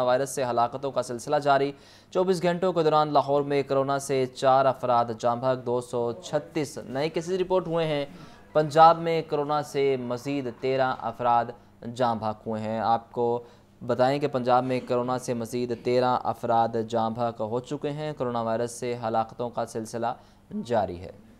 virus से हलाकतों का सिलसिला जारी 24 घंटों के दौरान लाहौर में कोरोना से चार अफराद जामभग 236 नए केसेज रिपोर्ट हुए हैं पंजाब में कोरोना से मज़ीद तेरह अफराद जामभग हुए हैं आपको बताएं कि पंजाब में कोरोना से मज़ीद तेरह अफराद जामभग हो चुके हैं कोरोना वायरस से हलाकतों का सिलसिला जारी है